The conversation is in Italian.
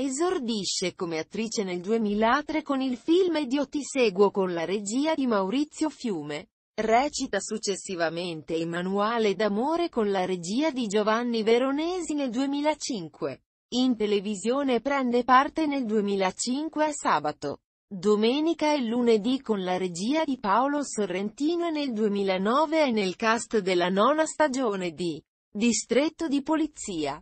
Esordisce come attrice nel 2003 con il film Ed io ti seguo con la regia di Maurizio Fiume. Recita successivamente in Manuale d'amore con la regia di Giovanni Veronesi nel 2005. In televisione prende parte nel 2005 a Sabato, Domenica e Lunedì con la regia di Paolo Sorrentino e nel 2009 è nel cast della nona stagione di Distretto di Polizia.